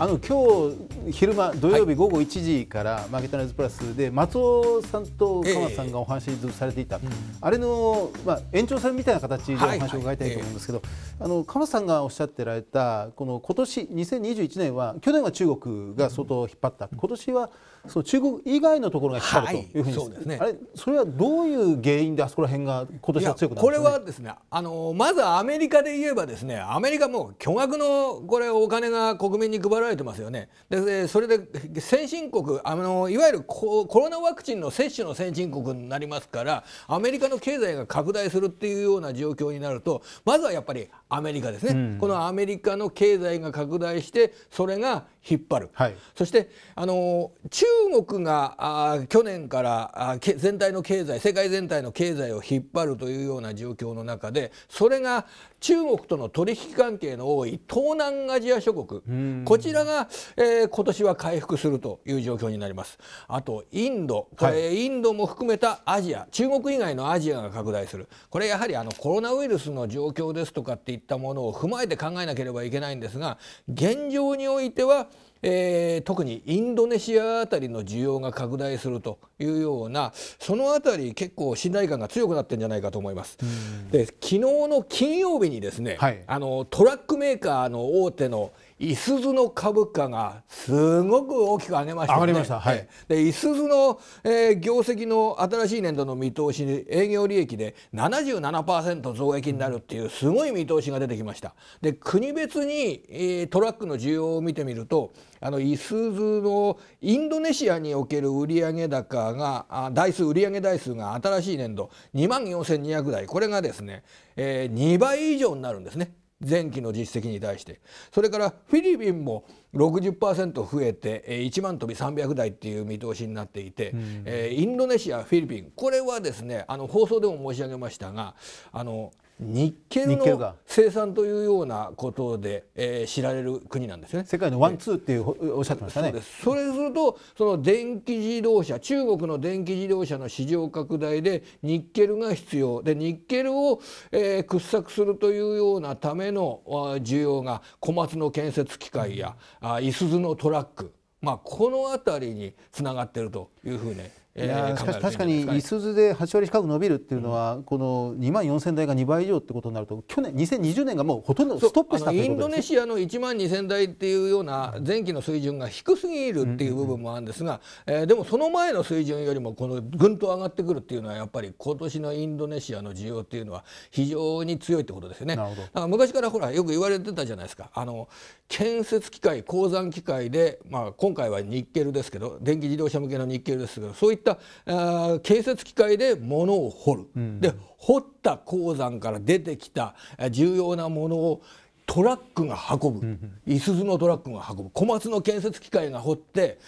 あの今日昼間土曜日午後1時から、はい、マーケットナイズプラスで松尾さんと鎌田さんがお話しされていた、えーあれの、まあ、延長戦みたいな形でお話を伺いたいと思うんですけど、あの鎌田さんがおっしゃってられたこの今年2021年は去年は中国が相当引っ張った、うん、今年はそう中国以外のところが引っ張るというふうに、そうですね、あれそれはどういう原因であそこら辺が今年は強くなるんですか、ね、これはですねあのまずアメリカで言えばですねアメリカも巨額のこれお金が国民に配られてますよね。ででそれで先進国あのいわゆるコロナワクチンの接種の先進国になりますからアメリカの経済が拡大するっていうような状況になるとまずはやっぱりアメリカですね、うん、このアメリカの経済が拡大してそれが引っ張る、はい、そしてあの中国があ去年からあ全体の経済世界全体の経済を引っ張るというような状況の中でそれが中国との取引関係の多い東南アジア諸国、うん、こちらが、えー今年は回復するという状況になりますあとインドはい、インドも含めたアジア中国以外のアジアが拡大するこれやはりあのコロナウイルスの状況ですとかっていったものを踏まえて考えなければいけないんですが現状においてはえー、特にインドネシアあたりの需要が拡大するというようなそのあたり結構信頼感が強くなってるんじゃないかと思います。で昨日の金曜日にですね、はい、あのトラックメーカーの大手のいすゞの株価がすごく大きく上げました、ね、上がりました。はい。で、いすゞの、えー、業績の新しい年度の見通しに営業利益で77%増益になるっていうすごい見通しが出てきました。で、国別に、えー、トラックの需要を見てみると、あのいすゞのインドネシアにおける売上高が台数売上台数が新しい年度2万4200台これがですね、えー、2倍以上になるんですね前期の実績に対してそれからフィリピンも60%増えて1万飛び300台っていう見通しになっていて、うん、えー、インドネシアフィリピンこれはですねあの放送でも申し上げましたがあの日系の生産というようなことで、えー、知られる国なんですね世界のワンツーっていうおっしゃってましたねそれするとその電気自動車中国の電気自動車の市場拡大でニッケルが必要でニッケルを、えー、掘削するというようなための需要が小松の建設機械やいすゞのトラックまあ、この辺りにつながっているというふうに、えー、確かにいすずで8割近く伸びるっていうのは、うん、この2万4000台が2倍以上ってことになると去年2020年がもうほとんどストップしたインドネシアの1万2000台っていうような前期の水準が低すぎるっていう部分もあるんですが、うんうんうん、えー、でもその前の水準よりもこのぐんと上がってくるっていうのはやっぱり今年のインドネシアの需要っていうのは非常に強いってことですよね。だから昔からほらよく言われてたじゃないですかあの建設機械鉱山機械で、まあ、今回はニッケルですけど電気自動車向けのニッケルですけどそういったった建設機械で物を掘る、うん、で掘った鉱山から出てきた重要なものをトラックが運ぶいすゞのトラックが運ぶ小松の建設機械が掘って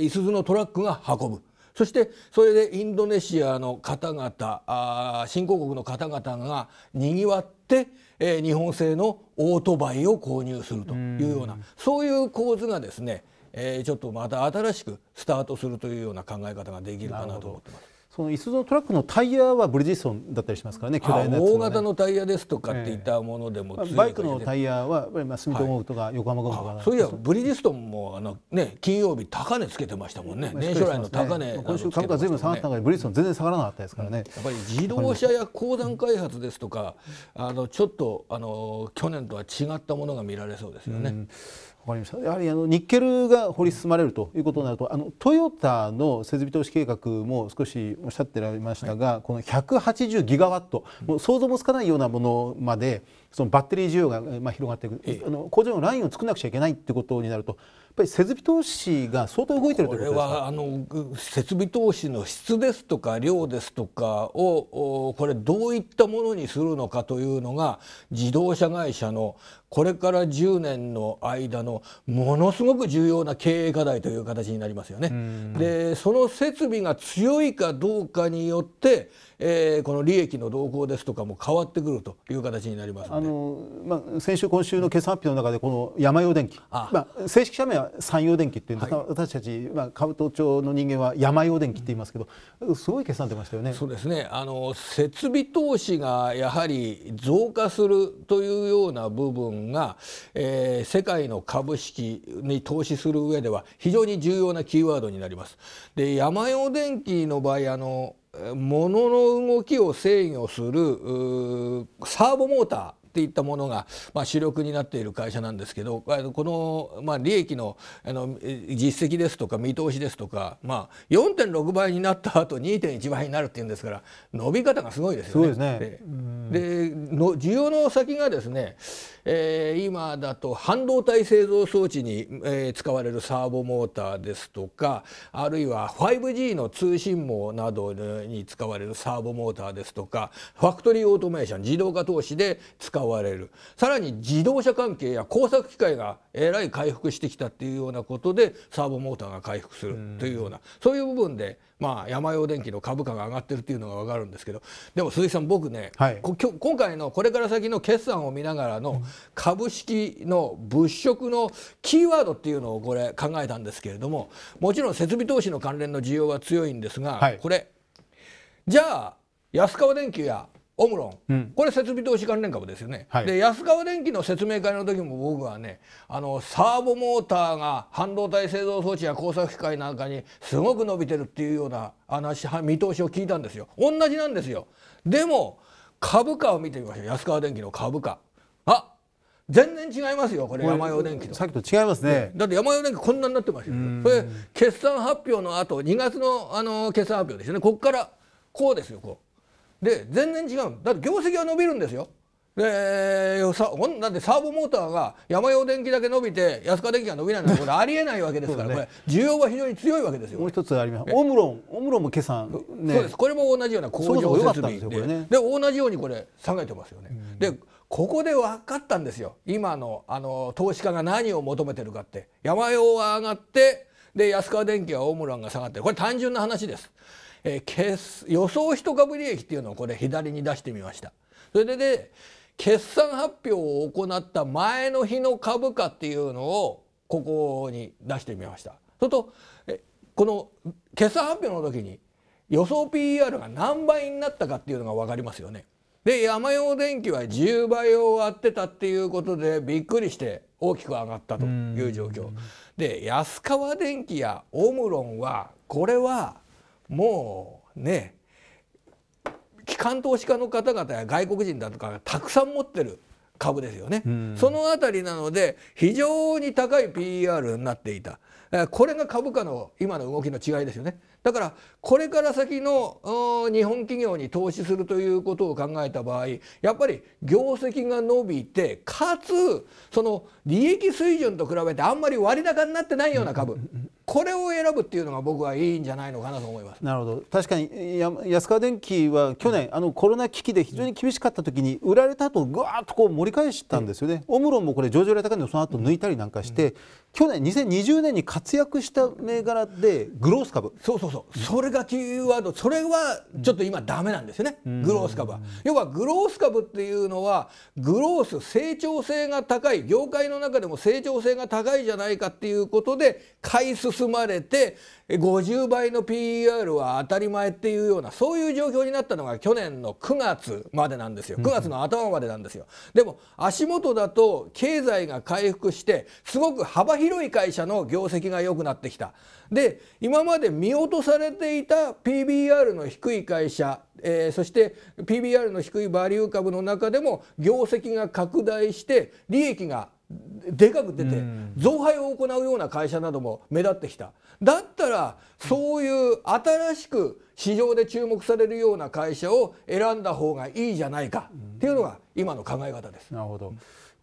いすゞのトラックが運ぶ。そしてそれでインドネシアの方々新興国の方々がにぎわって、えー、日本製のオートバイを購入するというようなそういう構図がですねえー、ちょっとまた新しくスタートするというような考え方ができるかなと思ってます。そのイスゾトラックのタイヤはブリヂストンだったりしますからね巨大な、ね、大型のタイヤですとかっていったものでも、えー、バイクのタイヤはまあ住友ゴムとか横浜ゴムとか、そういやブリヂストンもあのね金曜日高値つけてましたもんね、年初来の高値、今週株価全部下がったのにブリヂストン全然下がらなかったですからね、やっぱり自動車や鉱山開発ですとかあのちょっとあの去年とは違ったものが見られそうですよね、うん、わかりましたやはりあのニッケルが掘り進まれるということになるとあのトヨタの設備投資計画も少しおっしゃってられましたが、はい、この180ギガワット、もう想像もつかないようなものまでそのバッテリー需要が、まあ、広がっていく、ええ、あの工場のラインを作らなくちゃいけないってことになるとやっぱり設備投資が相当動いてるということですかこれはあの設備投資の質ですとか量ですとかをこれどういったものにするのかというのが自動車会社のこれから10年の間のものすごく重要な経営課題という形になりますよね。でその設備が強いかどうかによって、えー、この利益の動向ですとかも変わってくるという形になります。のまあ、先週、今週の決算発表の中でこの山用電機まあ、正式社名は山陽電機っていうんですが、はい、私たち、まあ、株都庁の人間は山用電機って言いますけど、うん、すごい決算出ましたよねそうですねあの設備投資がやはり増加するというような部分が、えー、世界の株式に投資する上では非常に重要なキーワードになります。で山用電機の場合あの物の動きを制御するサーボモーターっていったものが、まあ、主力になっている会社なんですけどこの、まあ、利益のあの実績ですとか見通しですとか、まあ、4.6倍になった後2.1倍になるっていうんですから伸び方がすごいですよね。で、ねでの需要の先がですね、えー、今だと半導体製造装置に、えー、使われるサーボモーターですとかあるいは 5G の通信網などに使われるサーボモーターですとかファクトリーオートメーション自動化投資で使われるわれるさらに自動車関係や工作機械がえらい回復してきたっていうようなことでサーボモーターが回復するというようなそういう部分でまあ山用電機の株価が上がってるっていうのが分かるんですけどでも鈴木さん僕ね、はい、今回のこれから先の決算を見ながらの株式の物色のキーワードっていうのをこれ考えたんですけれどももちろん設備投資の関連の需要は強いんですが、はい、これじゃあ安川電機やオムロン、うん、これ設備投資関連株ですよね、はい、で安川電機の説明会の時も僕はねあのサーボモーターが半導体製造装置や工作機械なんかにすごく伸びてるっていうような話見通しを聞いたんですよ同じなんですよでも株価を見てみましょう安川電機の株価あ全然違いますよこれ山用電機とさっきと違いますねだって山用電機こんなになってますよこれ決算発表の後2月のあの決算発表ですよねここからこうですよこうで全然違うだって業績は伸びるんですよ。でさだってサーボモーターが山用電機だけ伸びて安川電機が伸びないのは これありえないわけですからね、これ需要は非常に強いわけですよ。もう一つありますオムロンオムロンも今朝、ね、そうですこれも同じような工場設備でで,、ね、で同じようにこれ下げてますよね。でここで分かったんですよ今のあの投資家が何を求めてるかって山用が上がってで安川電機はオムロンが下がってこれ単純な話です。え予想一株利益っていうのをこれ左に出してみました。それで、ね、決算発表を行った前の日の株価っていうのをここに出してみました。それとこの決算発表の時に予想 PER が何倍になったかっていうのが分かりますよね。で山用電機は10倍を割ってたっていうことでびっくりして大きく上がったという状況で安川電機やオムロンはこれはもうね機関投資家の方々や外国人だとかがたくさん持ってる株ですよね、うん、その辺りなので非常に高い PER になっていたこれが株価の今の動きの違いですよねだからこれから先の日本企業に投資するということを考えた場合やっぱり業績が伸びてかつその利益水準と比べてあんまり割高になってないような株これを選ぶっていうのが僕はいいんじゃないのかなと思いますなるほど確かに安川電機は去年、うん、あのコロナ危機で非常に厳しかった時に売られた後ぐわーっとこう盛り返したんですよね、うん、オムロンもこれ上場来高値をその後抜いたりなんかして、去年2020年に活躍した銘柄でグロース株そうそうそうそれがキーワードそれはちょっと今ダメなんですよね、うん、グロース株は要はグロース株っていうのはグロース成長性が高い業界の中でも成長性が高いじゃないかっていうことで買い進まれて50倍の PER は当たり前っていうようなそういう状況になったのが去年の9月までなんですよ9月の頭までなんですよ、うん、でも足元だと経済が回復してすごく幅広広い会社の業績が良くなってきたで今まで見落とされていた PBR の低い会社、えー、そして PBR の低いバリュー株の中でも業績が拡大して利益がでかく出て増配を行うような会社なども目立ってきただったらそういう新しく市場で注目されるような会社を選んだ方がいいじゃないかっていうのが今の考え方です。なるほど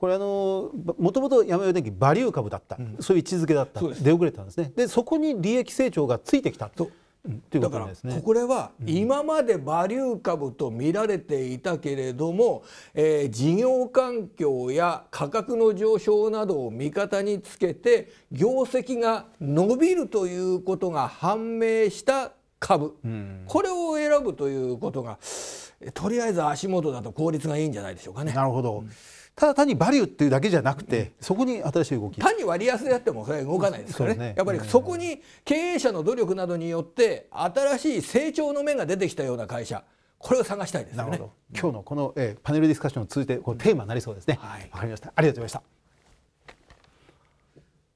これあのもともと山陽電機バリュー株だった、うん、そういう位置づけだった出遅れたんですねでそこに利益成長がついてきたと。ということですね、だからこれは今までバリュー株と見られていたけれども、うん、えー、事業環境や価格の上昇などを味方につけて業績が伸びるということが判明した株、うん、これを選ぶということがとりあえず足元だと効率がいいんじゃないでしょうかね。なるほど、うんただ単にバリューっていうだけじゃなくて、そこに新しい動き単に割安であってもそれは動かないですからね、ね、やっぱりそこに経営者の努力などによって新しい成長の面が出てきたような会社これを探したいですねなるほど今日のこの、えー、パネルディスカッションを通じてこうテーマになりそうですねわ、はい、かりましたありがとうございました